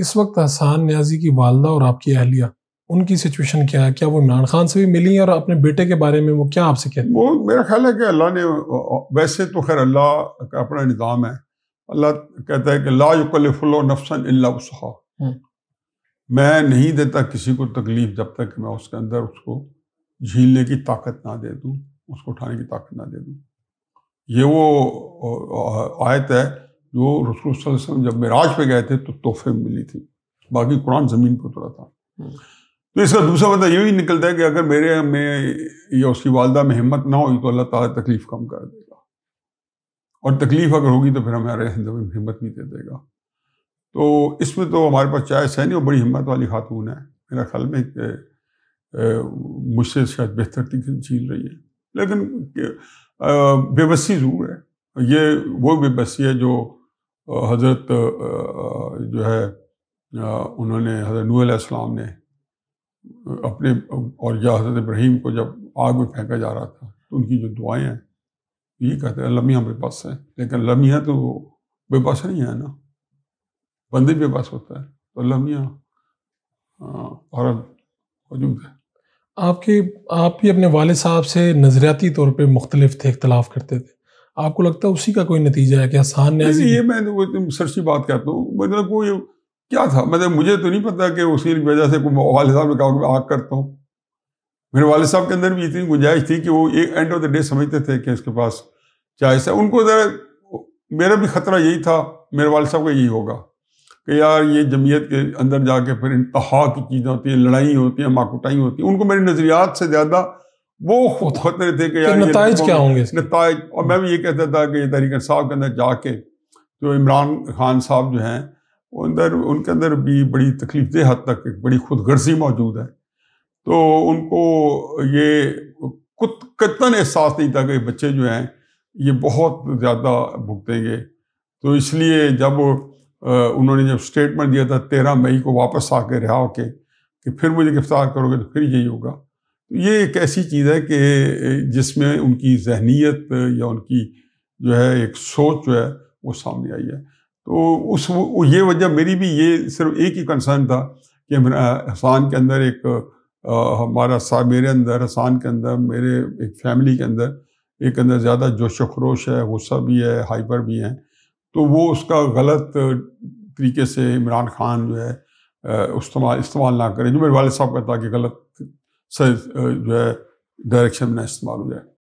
इस वक्त आसान न्याजी की वालदा और आपकी अहलिया उनकी सिचुएशन क्या है क्या वो इमरान खान से भी मिली और अपने बेटे के बारे में वो क्या आपसे कहते हैं वो मेरा ख्याल है कि अल्लाह ने वैसे तो खैर अल्लाह का अपना निज़ाम है अल्लाह कहता है कि लाकल नफसन उसहा मैं नहीं देता किसी को तकलीफ जब तक मैं उसके अंदर उसको झीलने की ताकत ना दे दूँ उसको उठाने की ताकत ना दे दूँ ये वो आयत है जो रसूल जब मेराज पे गए थे तो तोहफे में मिली थी बाकी कुरान ज़मीन पर उतरा था हम्म। तो इसका दूसरा मतलब ये भी निकलता है कि अगर मेरे में या उसकी वालदा में हिम्मत ना हुई तो अल्लाह ताला तकलीफ़ कम कर देगा और तकलीफ़ अगर होगी तो फिर हमारे हिम्मत नहीं दे देगा तो इसमें तो हमारे पास चाय नहीं और बड़ी हिम्मत वाली खातून है मेरा ख्याल में मुझसे शायद बेहतर झील रही है लेकिन बेबसी ज़रूर है ये वो बेबसी है जो हज़रत जो है उन्होंने हज़रत नूसम ने अपने और या हज़रत इब्राहिम को जब आग में फेंका जा रहा था तो उनकी जो दुआएं हैं ये कहते हैं लम्हा बेबस है लेकिन लम्हा तो बेबस नहीं है ना बंदे बेबस होता है तो लम्हा और मौजूद है आपके आप भी अपने वाले साहब से नज़रियाती तौर पे मुख्तलिफ थे इख्तलाफ करते थे आपको लगता है उसी का कोई नतीजा है क्या आसान नहीं, ये मैं सर तो सी बात कहता हूँ मतलब कोई क्या था मतलब मुझे तो नहीं पता कि उसी वजह से कोई वाले साहब ने कहा मैं आग करता हूँ मेरे वाले साहब के अंदर भी इतनी गुंजाइश थी कि वो एक एंड ऑफ द डे समझते थे कि इसके पास चाहे सा उनको ज़रा मेरा भी ख़तरा यही था मेरे वाले साहब का यही होगा कि यार ये जमीयत के अंदर जाके फिर इंतहा की चीज़ें होती हैं लड़ाई होती हैं माकुटाई होती हैं उनको मेरे नज़रियात से ज़्यादा वो खुद होते थे कि यार नतज क्या होंगे नतज और मैं भी ये कहता था कि तहरीक साहब के अंदर जाके जो इमरान खान साहब जो हैं अंदर उनके अंदर भी बड़ी तकलीफ दे हद तक एक बड़ी खुदगर्जी मौजूद है तो उनको ये कुत कतन एहसास नहीं था कि बच्चे जो हैं ये बहुत ज़्यादा भुगतेंगे तो इसलिए जब उन्होंने जब स्टेटमेंट दिया था तेरह मई को वापस आके रिहा होके कि फिर मुझे गिरफ्तार करोगे तो फिर यही होगा ये एक ऐसी चीज़ है कि जिसमें उनकी जहनीत या उनकी जो है एक सोच जो है वो सामने आई है तो उस वो ये वजह मेरी भी ये सिर्फ एक ही कंसर्न था कि एहसान के अंदर एक आ, हमारा सा मेरे अंदर एहसान के अंदर मेरे एक फैमिली के अंदर एक अंदर ज़्यादा जोश व खरोश है गुस्सा भी है हाइपर भी है तो वो उसका गलत तरीके से इमरान खान जो है इस्तेमाल इस्तेमाल ना करें जो मेरे वाले साहब का था कि गलत سید در کم نست معلومه